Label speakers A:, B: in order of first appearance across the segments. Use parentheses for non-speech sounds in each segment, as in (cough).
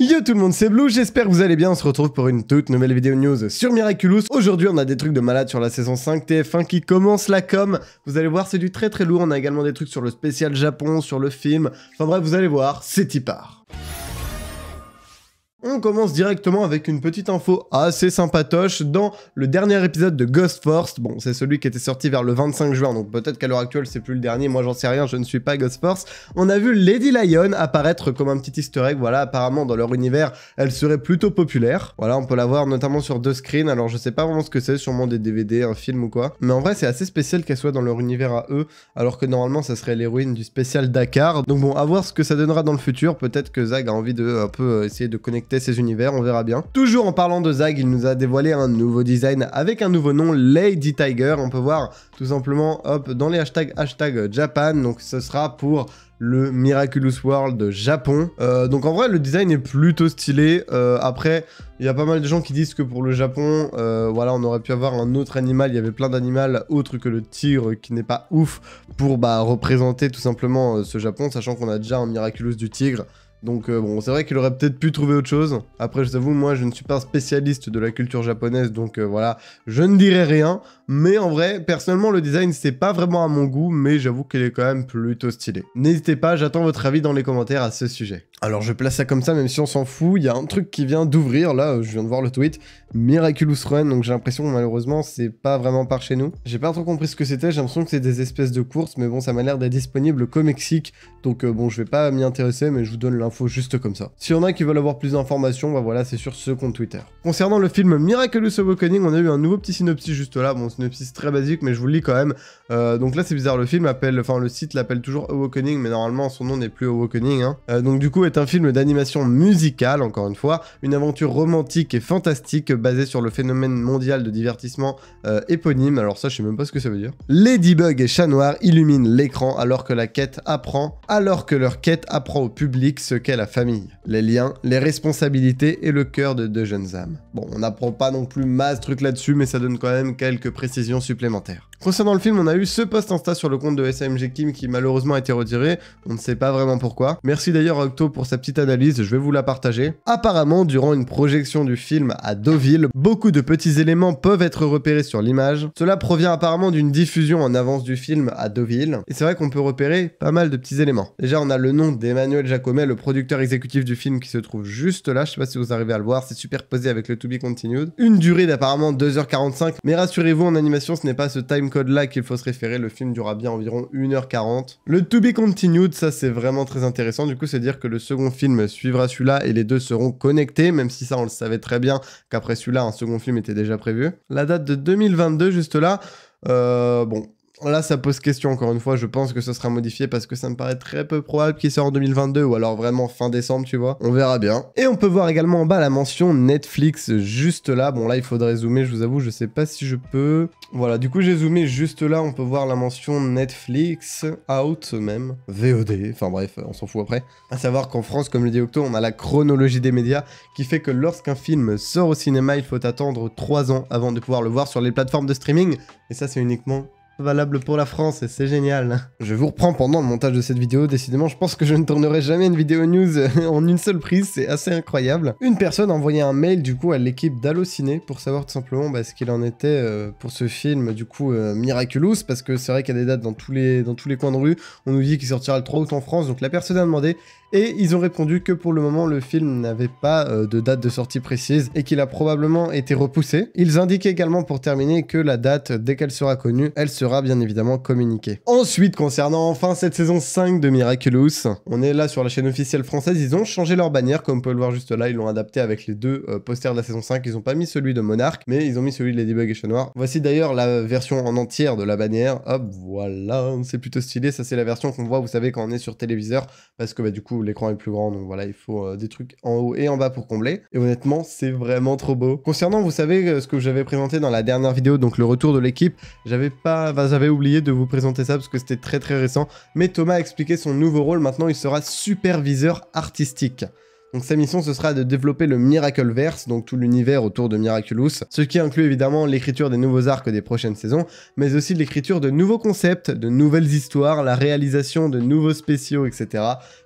A: Yo tout le monde, c'est Blue, j'espère que vous allez bien, on se retrouve pour une toute nouvelle vidéo news sur Miraculous. Aujourd'hui on a des trucs de malade sur la saison 5 TF1 qui commence la com, vous allez voir c'est du très très lourd, on a également des trucs sur le spécial Japon, sur le film, enfin bref vous allez voir, c'est y on commence directement avec une petite info assez sympatoche. Dans le dernier épisode de Ghost Force, bon, c'est celui qui était sorti vers le 25 juin, donc peut-être qu'à l'heure actuelle c'est plus le dernier, moi j'en sais rien, je ne suis pas Ghost Force. On a vu Lady Lion apparaître comme un petit easter egg, voilà, apparemment dans leur univers, elle serait plutôt populaire. Voilà, on peut la voir notamment sur deux screens, alors je sais pas vraiment ce que c'est, sûrement des DVD, un film ou quoi. Mais en vrai, c'est assez spécial qu'elle soit dans leur univers à eux, alors que normalement ça serait l'héroïne du spécial Dakar. Donc bon, à voir ce que ça donnera dans le futur, peut-être que Zag a envie de euh, un peu euh, essayer de connecter ces univers, on verra bien. Toujours en parlant de Zag, il nous a dévoilé un nouveau design avec un nouveau nom, Lady Tiger. On peut voir tout simplement, hop, dans les hashtags, hashtag Japan, donc ce sera pour le Miraculous World Japon. Euh, donc en vrai, le design est plutôt stylé. Euh, après, il y a pas mal de gens qui disent que pour le Japon, euh, voilà, on aurait pu avoir un autre animal. Il y avait plein d'animaux autres que le tigre qui n'est pas ouf pour bah, représenter tout simplement ce Japon, sachant qu'on a déjà un Miraculous du tigre. Donc euh, bon, c'est vrai qu'il aurait peut-être pu trouver autre chose. Après, je vous avoue, moi, je ne suis pas un spécialiste de la culture japonaise, donc euh, voilà, je ne dirais rien. Mais en vrai, personnellement, le design, c'est pas vraiment à mon goût, mais j'avoue qu'il est quand même plutôt stylé. N'hésitez pas, j'attends votre avis dans les commentaires à ce sujet. Alors je place ça comme ça, même si on s'en fout. Il y a un truc qui vient d'ouvrir, là, euh, je viens de voir le tweet. Miraculous Run, donc j'ai l'impression que malheureusement, c'est pas vraiment par chez nous. J'ai pas trop compris ce que c'était, j'ai l'impression que c'est des espèces de courses, mais bon, ça m'a l'air d'être disponible qu'au Mexique. Donc euh, bon, je vais pas m'y intéresser, mais je vous donne l'info juste comme ça. Si on a qui veulent avoir plus d'informations, bah voilà, c'est sur ce compte Twitter. Concernant le film Miraculous Awakening, on a eu un nouveau petit synopsis juste là. Bon, synopsis très basique, mais je vous le lis quand même. Euh, donc là, c'est bizarre, le film appelle, enfin le site l'appelle toujours Awakening, mais normalement, son nom n'est plus Awakening. Hein. donc du coup, est un film d'animation musicale, encore une fois, une aventure romantique et fantastique basée sur le phénomène mondial de divertissement euh, éponyme. Alors ça, je sais même pas ce que ça veut dire. Ladybug et Chat Noir illuminent l'écran alors que la quête apprend, alors que leur quête apprend au public ce qu'est la famille, les liens, les responsabilités et le cœur de deux jeunes âmes. Bon, on n'apprend pas non plus masse truc là-dessus, mais ça donne quand même quelques précisions supplémentaires. Concernant le film, on a eu ce post Insta sur le compte de SMG Kim qui malheureusement a été retiré, on ne sait pas vraiment pourquoi. Merci d'ailleurs à Octo pour sa petite analyse, je vais vous la partager. Apparemment, durant une projection du film à Deauville, beaucoup de petits éléments peuvent être repérés sur l'image. Cela provient apparemment d'une diffusion en avance du film à Deauville, et c'est vrai qu'on peut repérer pas mal de petits éléments. Déjà, on a le nom d'Emmanuel Jacomet, le producteur exécutif du film qui se trouve juste là, je sais pas si vous arrivez à le voir, c'est superposé avec le To Be Continued. Une durée d'apparemment 2h45, mais rassurez-vous, en animation, ce n'est pas ce time code là qu'il faut se référer, le film durera bien environ 1h40. Le To Be Continued, ça c'est vraiment très intéressant, du coup c'est dire que le second film suivra celui-là et les deux seront connectés, même si ça on le savait très bien qu'après celui-là un second film était déjà prévu. La date de 2022 juste là, euh, bon, Là, ça pose question, encore une fois. Je pense que ce sera modifié parce que ça me paraît très peu probable qu'il sorte en 2022 ou alors vraiment fin décembre, tu vois. On verra bien. Et on peut voir également en bas la mention Netflix juste là. Bon, là, il faudrait zoomer, je vous avoue, je sais pas si je peux. Voilà, du coup, j'ai zoomé juste là. On peut voir la mention Netflix, out même, VOD. Enfin bref, on s'en fout après. À savoir qu'en France, comme le dit Octo, on a la chronologie des médias qui fait que lorsqu'un film sort au cinéma, il faut attendre 3 ans avant de pouvoir le voir sur les plateformes de streaming. Et ça, c'est uniquement valable pour la France et c'est génial. Je vous reprends pendant le montage de cette vidéo, décidément je pense que je ne tournerai jamais une vidéo news (laughs) en une seule prise, c'est assez incroyable. Une personne a envoyé un mail du coup à l'équipe d'Allociné pour savoir tout simplement bah, ce qu'il en était euh, pour ce film du coup euh, Miraculous, parce que c'est vrai qu'il y a des dates dans tous, les, dans tous les coins de rue, on nous dit qu'il sortira le 3 août en France, donc la personne a demandé et ils ont répondu que pour le moment, le film n'avait pas euh, de date de sortie précise et qu'il a probablement été repoussé. Ils indiquent également pour terminer que la date, dès qu'elle sera connue, elle sera bien évidemment communiquée. Ensuite, concernant enfin cette saison 5 de Miraculous, on est là sur la chaîne officielle française, ils ont changé leur bannière, comme on peut le voir juste là, ils l'ont adapté avec les deux euh, posters de la saison 5, ils n'ont pas mis celui de Monarch, mais ils ont mis celui de Ladybug et Chat Noir. Voici d'ailleurs la version en entière de la bannière, hop, voilà, c'est plutôt stylé, ça c'est la version qu'on voit, vous savez, quand on est sur téléviseur, parce que bah, du coup, l'écran est plus grand, donc voilà, il faut euh, des trucs en haut et en bas pour combler. Et honnêtement, c'est vraiment trop beau. Concernant, vous savez, euh, ce que j'avais présenté dans la dernière vidéo, donc le retour de l'équipe, j'avais pas, j'avais oublié de vous présenter ça parce que c'était très très récent. Mais Thomas a expliqué son nouveau rôle. Maintenant, il sera superviseur artistique. Donc sa mission ce sera de développer le Miracleverse, donc tout l'univers autour de Miraculous, ce qui inclut évidemment l'écriture des nouveaux arcs des prochaines saisons, mais aussi l'écriture de nouveaux concepts, de nouvelles histoires, la réalisation de nouveaux spéciaux, etc.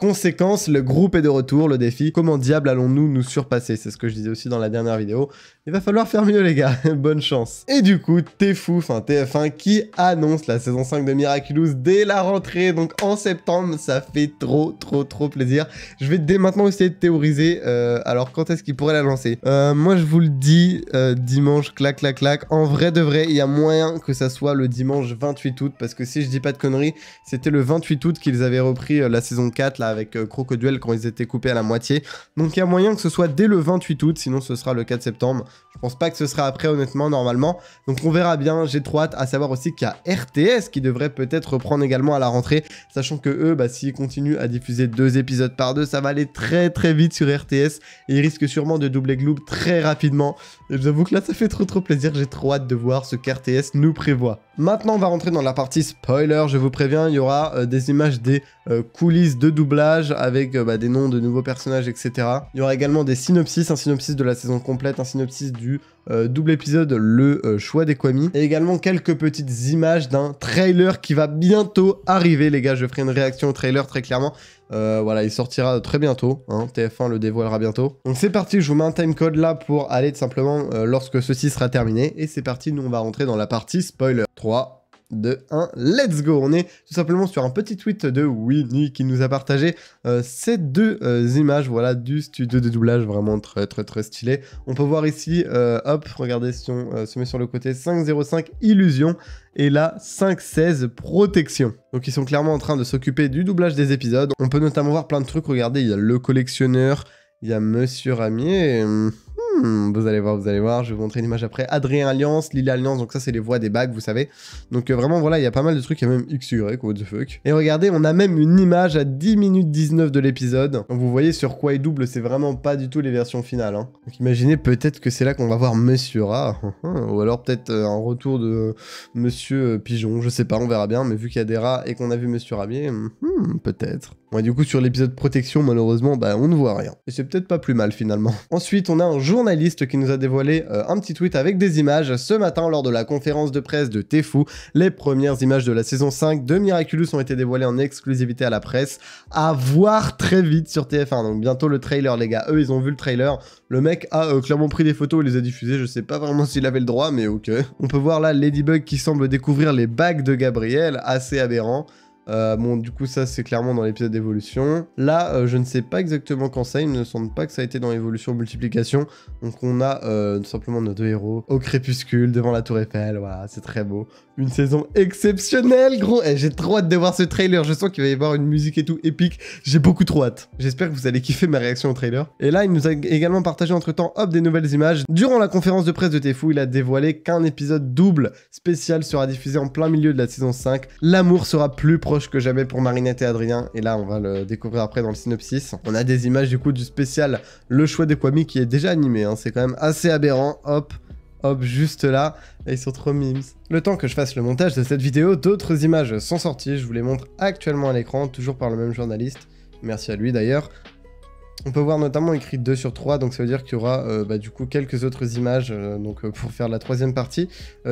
A: Conséquence, le groupe est de retour, le défi, comment diable allons-nous nous surpasser C'est ce que je disais aussi dans la dernière vidéo. Il va falloir faire mieux les gars, (laughs) bonne chance. Et du coup, t'es fou, TF1 qui annonce la saison 5 de Miraculous dès la rentrée, donc en septembre, ça fait trop trop trop plaisir. Je vais dès maintenant essayer de théorisé. Euh, alors, quand est-ce qu'ils pourraient la lancer euh, Moi, je vous le dis, euh, dimanche, clac, clac, clac. En vrai de vrai, il y a moyen que ça soit le dimanche 28 août, parce que si je dis pas de conneries, c'était le 28 août qu'ils avaient repris la saison 4, là, avec Crocoduel quand ils étaient coupés à la moitié. Donc, il y a moyen que ce soit dès le 28 août, sinon ce sera le 4 septembre. Je pense pas que ce sera après, honnêtement, normalement. Donc, on verra bien, j'ai trop hâte, à savoir aussi qu'il y a RTS qui devrait peut-être reprendre également à la rentrée, sachant que eux, bah, s'ils continuent à diffuser deux épisodes par deux, ça va aller très très vite sur RTS. Et il risque sûrement de doubler Gloob très rapidement. Et je vous avoue que là, ça fait trop trop plaisir. J'ai trop hâte de voir ce qu'RTS nous prévoit. Maintenant, on va rentrer dans la partie spoiler. Je vous préviens, il y aura euh, des images des euh, coulisses de doublage avec euh, bah, des noms de nouveaux personnages, etc. Il y aura également des synopsis, un synopsis de la saison complète, un synopsis du double épisode Le choix des Kwami. Et également quelques petites images d'un trailer qui va bientôt arriver, les gars. Je ferai une réaction au trailer très clairement. voilà, il sortira très bientôt. Hein. TF1 le dévoilera bientôt. Donc c'est parti, je vous mets un timecode là pour aller tout simplement lorsque ceci sera terminé. Et c'est parti, nous on va rentrer dans la partie spoiler. 3, 2, 1, let's go On est tout simplement sur un petit tweet de Winnie qui nous a partagé euh, ces deux euh, images voilà, du studio de doublage, vraiment très très très stylé. On peut voir ici, euh, hop, regardez si on se met sur le côté, 5.05 Illusion et là, 5.16 Protection. Donc ils sont clairement en train de s'occuper du doublage des épisodes. On peut notamment voir plein de trucs, regardez, il y a le collectionneur, il y a Monsieur Ramier, hum, Hmm, vous allez voir, vous allez voir. Je vais vous montrer une image après. Adrien Alliance, Lila Alliance. Donc ça, c'est les voix des bagues, vous savez. Donc euh, vraiment, voilà, il y a pas mal de trucs. Il y a même XY, what the fuck. Et regardez, on a même une image à 10 minutes 19 de l'épisode. Vous voyez sur quoi il double, c'est vraiment pas du tout les versions finales. Hein. Donc imaginez peut-être que c'est là qu'on va voir Monsieur Rat. (laughs) Ou alors peut-être euh, un retour de euh, Monsieur Pigeon. Je sais pas, on verra bien. Mais vu qu'il y a des rats et qu'on a vu Monsieur Rabier, hmm, hmm, peut-être du coup, sur l'épisode protection, malheureusement, bah, on ne voit rien. Et c'est peut-être pas plus mal finalement. Ensuite, on a un journaliste qui nous a dévoilé euh, un petit tweet avec des images ce matin lors de la conférence de presse de Tefu. Les premières images de la saison 5 de Miraculous ont été dévoilées en exclusivité à la presse. À voir très vite sur TF1. Donc bientôt le trailer, les gars. Eux, ils ont vu le trailer. Le mec a euh, clairement pris des photos et les a diffusées. Je sais pas vraiment s'il avait le droit, mais ok. On peut voir là Ladybug qui semble découvrir les bagues de Gabriel, assez aberrant. Euh, bon, du coup, ça, c'est clairement dans l'épisode d'évolution. Là, euh, je ne sais pas exactement quand ça, il ne semble pas que ça a été dans l'évolution multiplication. Donc, on a euh, simplement nos deux héros au crépuscule devant la tour Eiffel. Voilà, c'est très beau. Une saison exceptionnelle, gros eh, J'ai trop hâte de voir ce trailer, je sens qu'il va y avoir une musique et tout épique. J'ai beaucoup trop hâte. J'espère que vous allez kiffer ma réaction au trailer. Et là, il nous a également partagé entre-temps, hop, des nouvelles images. Durant la conférence de presse de Tefu, il a dévoilé qu'un épisode double spécial sera diffusé en plein milieu de la saison 5. L'amour sera plus proche que jamais pour Marinette et Adrien. Et là, on va le découvrir après dans le synopsis. On a des images du coup du spécial Le choix de Kwami qui est déjà animé. Hein. C'est quand même assez aberrant, hop hop, juste là, et ils sont trop mimes. Le temps que je fasse le montage de cette vidéo, d'autres images sont sorties, je vous les montre actuellement à l'écran, toujours par le même journaliste, merci à lui d'ailleurs. On peut voir notamment écrit 2 sur 3, donc ça veut dire qu'il y aura euh, bah, du coup quelques autres images euh, donc, euh, pour faire la troisième partie.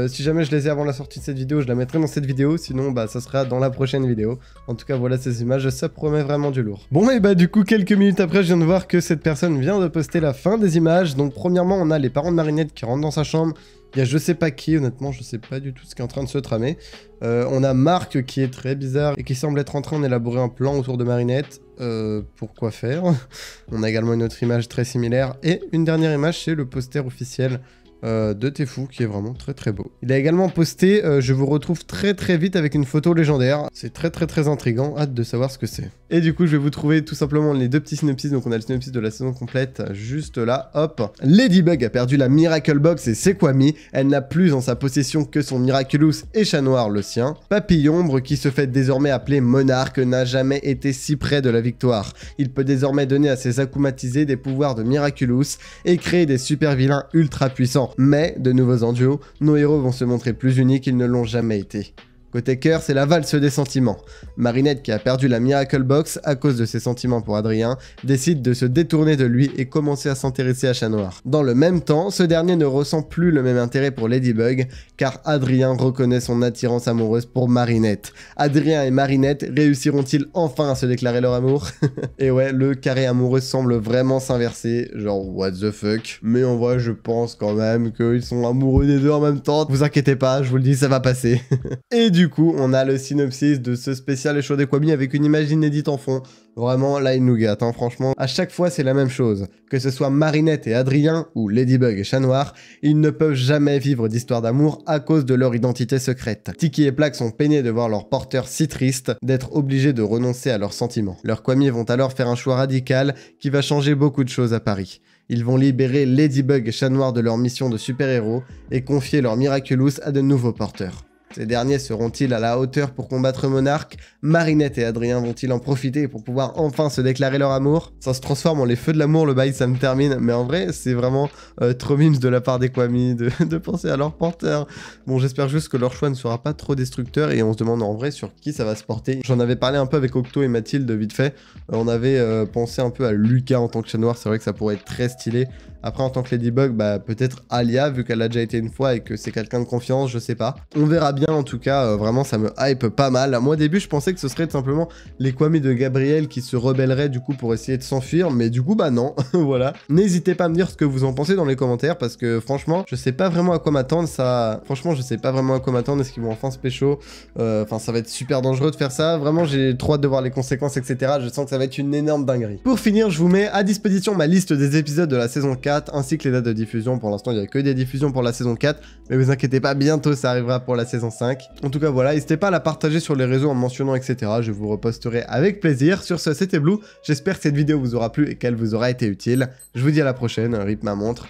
A: si jamais je les ai avant la sortie de cette vidéo, je la mettrai dans cette vidéo, sinon bah, ça sera dans la prochaine vidéo. En tout cas, voilà ces images, ça promet vraiment du lourd. Bon, et bah du coup, quelques minutes après, je viens de voir que cette personne vient de poster la fin des images. Donc premièrement, on a les parents de Marinette qui rentrent dans sa chambre, il y a je sais pas qui, honnêtement, je sais pas du tout ce qui est en train de se tramer. Euh, on a Marc qui est très bizarre et qui semble être en train d'élaborer un plan autour de Marinette. Euh, pour quoi faire (laughs) On a également une autre image très similaire. Et une dernière image, c'est le poster officiel euh, de Tefou qui est vraiment très très beau. Il a également posté euh, Je vous retrouve très très vite avec une photo légendaire. C'est très très très intriguant, hâte de savoir ce que c'est. Et du coup, je vais vous trouver tout simplement les deux petits synopsis. Donc, on a le synopsis de la saison complète juste là. Hop. Ladybug a perdu la Miracle Box et c'est mis Elle n'a plus en sa possession que son Miraculous et Chat Noir, le sien. Papillombre, qui se fait désormais appeler Monarque, n'a jamais été si près de la victoire. Il peut désormais donner à ses akumatisés des pouvoirs de Miraculous et créer des super vilains ultra puissants. Mais, de nouveaux en nos héros vont se montrer plus unis qu'ils ne l'ont jamais été. Côté cœur, c'est la valse des sentiments. Marinette, qui a perdu la Miracle Box à cause de ses sentiments pour Adrien, décide de se détourner de lui et commencer à s'intéresser à Chat Noir. Dans le même temps, ce dernier ne ressent plus le même intérêt pour Ladybug, car Adrien reconnaît son attirance amoureuse pour Marinette. Adrien et Marinette réussiront-ils enfin à se déclarer leur amour (laughs) Et ouais, le carré amoureux semble vraiment s'inverser, genre what the fuck. Mais en vrai, je pense quand même qu'ils sont amoureux des deux en même temps. Vous inquiétez pas, je vous le dis, ça va passer. (laughs) du coup, on a le synopsis de ce spécial et Show des Kwami avec une image inédite en fond. Vraiment, là, il nous gâte, hein. franchement. À chaque fois, c'est la même chose. Que ce soit Marinette et Adrien, ou Ladybug et Chat Noir, ils ne peuvent jamais vivre d'histoire d'amour à cause de leur identité secrète. Tiki et Plaque sont peinés de voir leurs porteurs si triste d'être obligés de renoncer à leurs sentiments. Leurs Kwami vont alors faire un choix radical qui va changer beaucoup de choses à Paris. Ils vont libérer Ladybug et Chat Noir de leur mission de super-héros et confier leur Miraculous à de nouveaux porteurs. Ces derniers seront-ils à la hauteur pour combattre Monarque Marinette et Adrien vont-ils en profiter pour pouvoir enfin se déclarer leur amour Ça se transforme en les feux de l'amour, le bail, ça me termine. Mais en vrai, c'est vraiment euh, trop mince de la part des Kwami (laughs) de, penser à leur porteur. Bon, j'espère juste que leur choix ne sera pas trop destructeur et on se demande en vrai sur qui ça va se porter. J'en avais parlé un peu avec Octo et Mathilde vite fait. Euh, on avait euh, pensé un peu à Lucas en tant que chat noir, c'est vrai que ça pourrait être très stylé. Après, en tant que Ladybug, bah, peut-être Alia, vu qu'elle a déjà été une fois et que c'est quelqu'un de confiance, je sais pas. On verra bien, en tout cas, euh, vraiment, ça me hype pas mal. Moi, au début, je pensais que ce serait simplement les Kwame de Gabriel qui se rebelleraient, du coup, pour essayer de s'enfuir, mais du coup, bah non, (laughs) voilà. N'hésitez pas à me dire ce que vous en pensez dans les commentaires, parce que franchement, je sais pas vraiment à quoi m'attendre, ça... Franchement, je sais pas vraiment à quoi m'attendre, est-ce qu'ils vont enfin se pécho euh, Enfin, ça va être super dangereux de faire ça, vraiment, j'ai trop hâte de voir les conséquences, etc. Je sens que ça va être une énorme dinguerie. Pour finir, je vous mets à disposition ma liste des épisodes de la saison 4, ainsi que les dates de diffusion. Pour l'instant, il n'y a que des diffusions pour la saison 4, mais vous inquiétez pas, bientôt ça arrivera pour la saison 5. En tout cas, voilà, n'hésitez pas à la partager sur les réseaux en mentionnant, etc. Je vous reposterai avec plaisir. Sur ce, c'était Blue. J'espère que cette vidéo vous aura plu et qu'elle vous aura été utile. Je vous dis à la prochaine. Rip ma montre.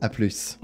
A: à plus.